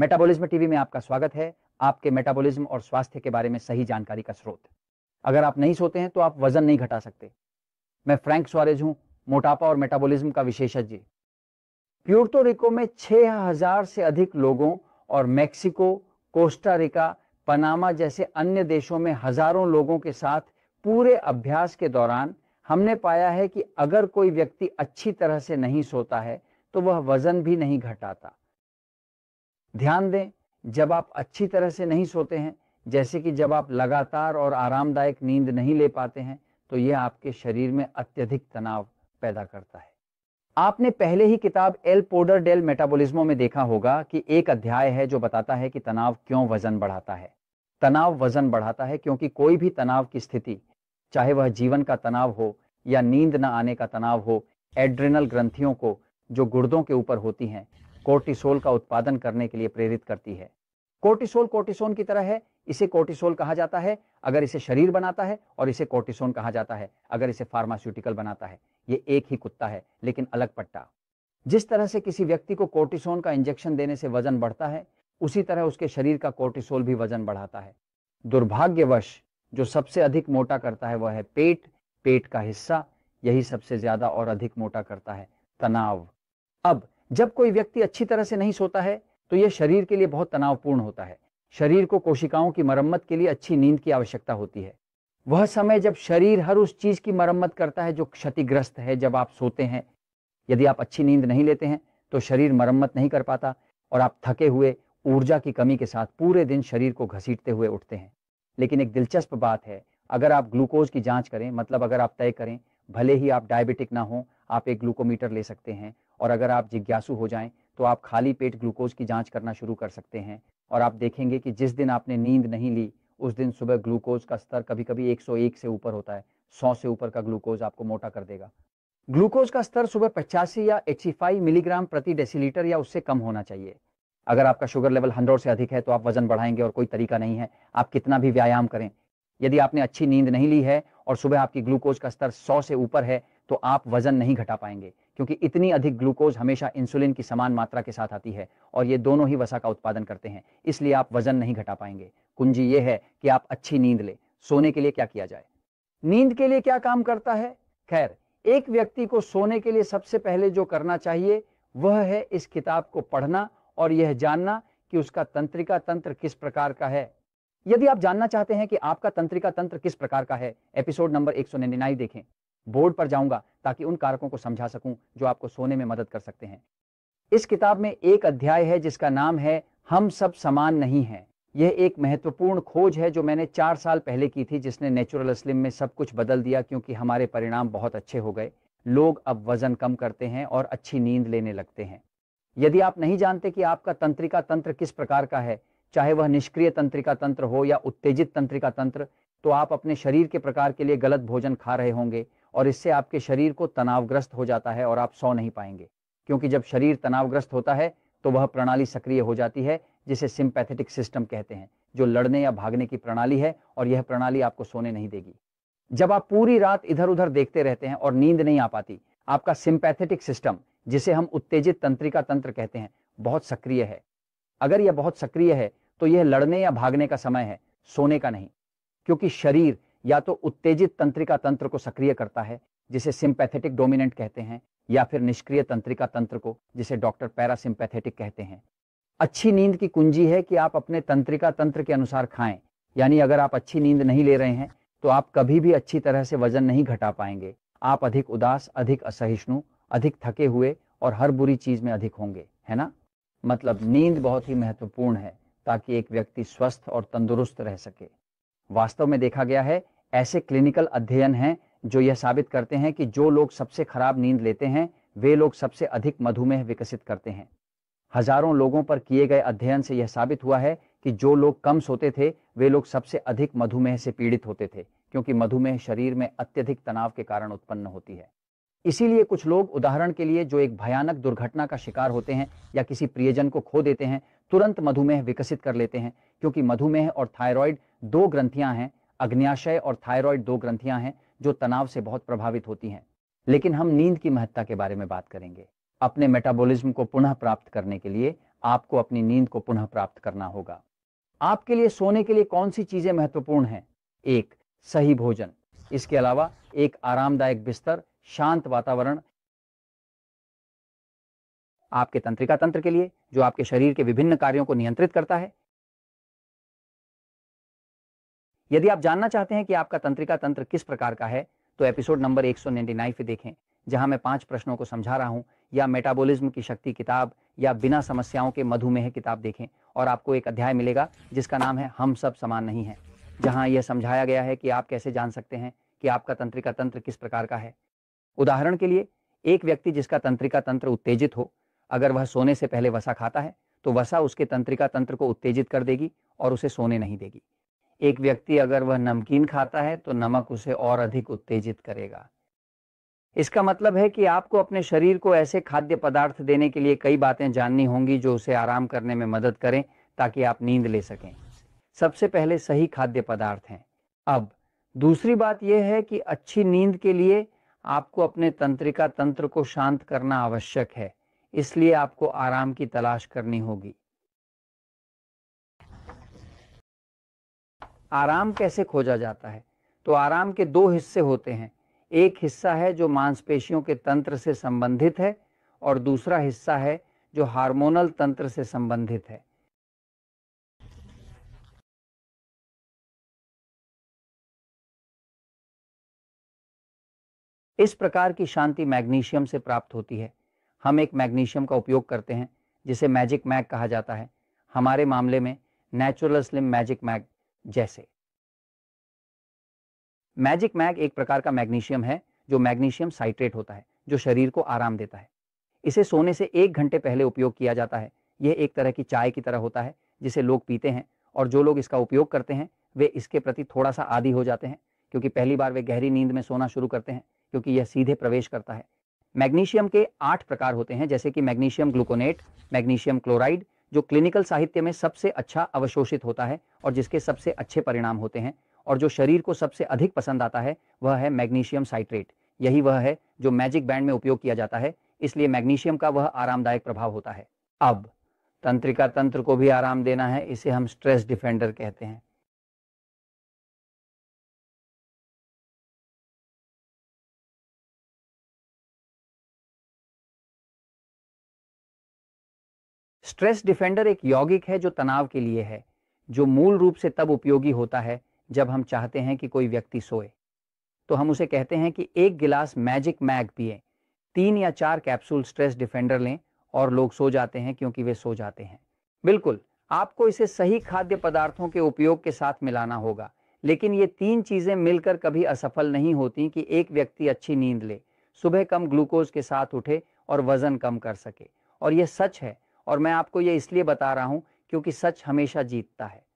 metabolism TV में आपका स्वागत है आपके मेटाबॉलिज्म और स्वास्थ्य के बारे में सही जानकारी का स्रोत अगर आप नहीं सोते हैं तो आप वजन नहीं घटा सकते मैं फ्रैंक स्वारेज हूं मोटापा और मेटाबॉलिज्म का विशेषज्ञ प्यूर्टो रिको में 6000 से अधिक लोगों और मेक्सिको कोस्टारिका पनामा जैसे अन्य देशों में हजारों लोगों के साथ पूरे अभ्यास के दौरान हमने पाया है कि अगर कोई व्यक्ति अच्छी तरह से नहीं सोता है तो वह वजन भी नहीं घटाता ध्यान दें जब आप अच्छी तरह से नहीं सोते हैं जैसे कि जब आप लगातार और आरामदायक नींद नहीं ले पाते हैं तो यह आपके शरीर में अत्यधिक तनाव पैदा करता है आपने पहले ही किताब एल पोडर डेल मेटाबोलिज्मो में देखा होगा कि एक अध्याय है जो बताता है कि तनाव क्यों वजन बढ़ाता है तनाव वजन बढ़ाता है क्योंकि कोई भी तनाव की स्थिति चाहे वह जीवन का तनाव हो या नींद न आने का तनाव हो एड्रेनल ग्रंथियों को जो गुर्दों के ऊपर होती हैं कोर्टिसोल का उत्पादन करने के लिए प्रेरित करती है कोर्टिसोल कोर्टिसोन की तरह है इसे कोर्टिसोल कहा जाता है अगर इसे शरीर बनाता है और इसे कोर्टिसोन कहा जाता है अगर इसे फार्मास्यूटिकल बनाता है ये एक ही कुत्ता है लेकिन अलग पट्टा जिस तरह से किसी व्यक्ति को कोर्टिसोन का इंजेक्शन देने से वजन बढ़ता है उसी तरह उसके शरीर का कोर्टिसोल भी वजन बढ़ाता है दुर्भाग्यवश जो सबसे अधिक मोटा करता है वह है पेट पेट का हिस्सा यही सबसे ज्यादा और अधिक मोटा करता है तनाव अब जब कोई व्यक्ति अच्छी तरह से नहीं सोता है तो यह शरीर के लिए बहुत तनावपूर्ण होता है शरीर को कोशिकाओं की मरम्मत के लिए अच्छी नींद की आवश्यकता होती है वह समय जब शरीर हर उस चीज़ की मरम्मत करता है जो क्षतिग्रस्त है जब आप सोते हैं यदि आप अच्छी नींद नहीं लेते हैं तो शरीर मरम्मत नहीं कर पाता और आप थके हुए ऊर्जा की कमी के साथ पूरे दिन शरीर को घसीटते हुए उठते हैं लेकिन एक दिलचस्प बात है अगर आप ग्लूकोज की जांच करें मतलब अगर आप तय करें भले ही आप डायबिटिक ना हो आप एक ग्लूकोमीटर ले सकते हैं और अगर आप जिज्ञासु हो जाएं तो आप खाली पेट ग्लूकोज की जांच करना शुरू कर सकते हैं और आप देखेंगे कि जिस दिन आपने नींद नहीं ली उस दिन सुबह ग्लूकोज का स्तर कभी कभी 101 से ऊपर होता है 100 से ऊपर का ग्लूकोज आपको मोटा कर देगा ग्लूकोज का स्तर सुबह पचासी या एट्टी मिलीग्राम प्रति डेसीलीटर या उससे कम होना चाहिए अगर आपका शुगर लेवल हंड्रेड से अधिक है तो आप वजन बढ़ाएंगे और कोई तरीका नहीं है आप कितना भी व्यायाम करें यदि आपने अच्छी नींद नहीं ली है और सुबह आपकी ग्लूकोज का स्तर 100 से ऊपर है तो आप वजन नहीं घटा पाएंगे क्योंकि इतनी अधिक ग्लूकोज हमेशा इंसुलिन की समान मात्रा के साथ आती है और ये दोनों ही वसा का उत्पादन करते हैं इसलिए आप वजन नहीं घटा पाएंगे कुंजी ये है कि आप अच्छी नींद लें सोने के लिए क्या किया जाए नींद के लिए क्या काम करता है खैर एक व्यक्ति को सोने के लिए सबसे पहले जो करना चाहिए वह है इस किताब को पढ़ना और यह जानना कि उसका तंत्रिका तंत्र किस प्रकार का है यदि आप जानना चाहते हैं कि आपका तंत्रिका तंत्र किस प्रकार का है एपिसोड नंबर एक देखें बोर्ड पर जाऊंगा ताकि उन कारकों को समझा सकूं जो आपको सोने में मदद कर सकते हैं इस किताब में एक अध्याय है जिसका नाम है हम सब समान नहीं हैं यह एक महत्वपूर्ण खोज है जो मैंने चार साल पहले की थी जिसने नेचुरल स्लिम में सब कुछ बदल दिया क्योंकि हमारे परिणाम बहुत अच्छे हो गए लोग अब वजन कम करते हैं और अच्छी नींद लेने लगते हैं यदि आप नहीं जानते कि आपका तंत्रिका तंत्र किस प्रकार का है चाहे वह निष्क्रिय तंत्रिका तंत्र हो या उत्तेजित तंत्रिका तंत्र तो आप अपने शरीर के प्रकार के लिए गलत भोजन खा रहे होंगे और इससे आपके शरीर को तनावग्रस्त हो जाता है और आप सौ नहीं पाएंगे क्योंकि जब शरीर तनावग्रस्त होता है तो वह प्रणाली सक्रिय हो जाती है जिसे सिंपैथेटिक सिस्टम कहते हैं जो लड़ने या भागने की प्रणाली है और यह प्रणाली आपको सोने नहीं देगी जब आप पूरी रात इधर उधर देखते रहते हैं और नींद नहीं आ पाती आपका सिंपैथेटिक सिस्टम जिसे हम उत्तेजित तंत्रिका तंत्र कहते हैं बहुत सक्रिय है अगर यह बहुत सक्रिय है तो यह लड़ने या भागने का समय है सोने का नहीं क्योंकि शरीर या तो उत्तेजित तंत्रिका तंत्र को सक्रिय करता है जिसे सिंपैथेटिक डोमिनेंट कहते हैं या फिर निष्क्रिय तंत्रिका तंत्र को जिसे डॉक्टर पैरासिम्पैथेटिक कहते हैं अच्छी नींद की कुंजी है कि आप अपने तंत्रिका तंत्र के अनुसार खाएं यानी अगर आप अच्छी नींद नहीं ले रहे हैं तो आप कभी भी अच्छी तरह से वजन नहीं घटा पाएंगे आप अधिक उदास अधिक असहिष्णु अधिक थके हुए और हर बुरी चीज में अधिक होंगे है ना मतलब नींद बहुत ही महत्वपूर्ण है ताकि एक व्यक्ति स्वस्थ और तंदुरुस्त रह सके वास्तव में देखा गया है ऐसे क्लिनिकल अध्ययन हैं जो यह साबित करते हैं कि जो लोग सबसे खराब नींद लेते हैं वे लोग सबसे अधिक मधुमेह विकसित करते हैं हजारों लोगों पर किए गए अध्ययन से यह साबित हुआ है कि जो लोग कम सोते थे वे लोग सबसे अधिक मधुमेह से पीड़ित होते थे क्योंकि मधुमेह शरीर में अत्यधिक तनाव के कारण उत्पन्न होती है इसीलिए कुछ लोग उदाहरण के लिए जो एक भयानक दुर्घटना का शिकार होते हैं या किसी प्रियजन को खो देते हैं तुरंत मधुमेह विकसित कर लेते हैं क्योंकि मधुमेह और थायराइड दो ग्रंथियां हैं अग्न्याशय और थायराइड दो ग्रंथियां हैं जो तनाव से बहुत प्रभावित होती हैं लेकिन हम नींद की महत्ता के बारे में बात करेंगे अपने मेटाबॉलिज्म को पुनः प्राप्त करने के लिए आपको अपनी नींद को पुनः प्राप्त करना होगा आपके लिए सोने के लिए कौन सी चीजें महत्वपूर्ण हैं एक सही भोजन इसके अलावा एक आरामदायक बिस्तर शांत वातावरण आपके तंत्रिका तंत्र के लिए जो आपके शरीर के विभिन्न कार्यों को नियंत्रित करता है यदि आप जानना चाहते हैं कि आपका तंत्रिका तंत्र किस प्रकार का है तो एपिसोड नंबर 199 पे देखें जहां मैं पांच प्रश्नों को समझा रहा हूं या मेटाबॉलिज्म की शक्ति किताब या बिना समस्याओं के मधुमेह किताब देखें और आपको एक अध्याय मिलेगा जिसका नाम है हम सब समान नहीं है जहाँ यह समझाया गया है कि आप कैसे जान सकते हैं कि आपका तंत्रिका तंत्र किस प्रकार का है उदाहरण के लिए एक व्यक्ति जिसका तंत्रिका तंत्र उत्तेजित हो अगर वह सोने से पहले वसा खाता है तो वसा उसके तंत्रिका तंत्र को उत्तेजित कर देगी और उसे सोने नहीं देगी एक व्यक्ति अगर वह नमकीन खाता है तो नमक उसे और अधिक उत्तेजित करेगा इसका मतलब है कि आपको अपने शरीर को ऐसे खाद्य पदार्थ देने के लिए कई बातें जाननी होंगी जो उसे आराम करने में मदद करें ताकि आप नींद ले सकें सबसे पहले सही खाद्य पदार्थ हैं अब दूसरी बात यह है कि अच्छी नींद के लिए आपको अपने तंत्रिका तंत्र को शांत करना आवश्यक है इसलिए आपको आराम की तलाश करनी होगी आराम कैसे खोजा जाता है तो आराम के दो हिस्से होते हैं एक हिस्सा है जो मांसपेशियों के तंत्र से संबंधित है और दूसरा हिस्सा है जो हार्मोनल तंत्र से संबंधित है इस प्रकार की शांति मैग्नीशियम से प्राप्त होती है हम एक मैग्नीशियम का उपयोग करते हैं जिसे मैजिक मैग कहा जाता है हमारे मामले में नेचुरल स्लिम मैजिक मैग जैसे मैजिक मैग एक प्रकार का मैग्नीशियम है जो मैग्नीशियम साइट्रेट होता है जो शरीर को आराम देता है इसे सोने से एक घंटे पहले उपयोग किया जाता है यह एक तरह की चाय की तरह होता है जिसे लोग पीते हैं और जो लोग इसका उपयोग करते हैं वे इसके प्रति थोड़ा सा आदि हो जाते हैं क्योंकि पहली बार वे गहरी नींद में सोना शुरू करते हैं क्योंकि यह सीधे प्रवेश करता है मैग्नीशियम के आठ प्रकार होते हैं जैसे कि मैग्नीशियम ग्लूकोनेट मैग्नीशियम क्लोराइड जो क्लिनिकल साहित्य में सबसे अच्छा अवशोषित होता है और जिसके सबसे अच्छे परिणाम होते हैं और जो शरीर को सबसे अधिक पसंद आता है वह है मैग्नीशियम साइट्रेट यही वह है जो मैजिक बैंड में उपयोग किया जाता है इसलिए मैग्नीशियम का वह आरामदायक प्रभाव होता है अब तंत्रिका तंत्र को भी आराम देना है इसे हम स्ट्रेस डिफेंडर कहते हैं स्ट्रेस डिफेंडर एक यौगिक है जो तनाव के लिए है जो मूल रूप से तब उपयोगी होता है जब हम चाहते हैं कि कोई व्यक्ति सोए तो हम उसे कहते हैं कि एक गिलास मैजिक मैग पिए तीन या चार कैप्सूल स्ट्रेस डिफेंडर लें और लोग सो जाते हैं क्योंकि वे सो जाते हैं बिल्कुल आपको इसे सही खाद्य पदार्थों के उपयोग के साथ मिलाना होगा लेकिन ये तीन चीज़ें मिलकर कभी असफल नहीं होती कि एक व्यक्ति अच्छी नींद ले सुबह कम ग्लूकोज के साथ उठे और वज़न कम कर सके और यह सच है और मैं आपको ये इसलिए बता रहा हूँ क्योंकि सच हमेशा जीतता है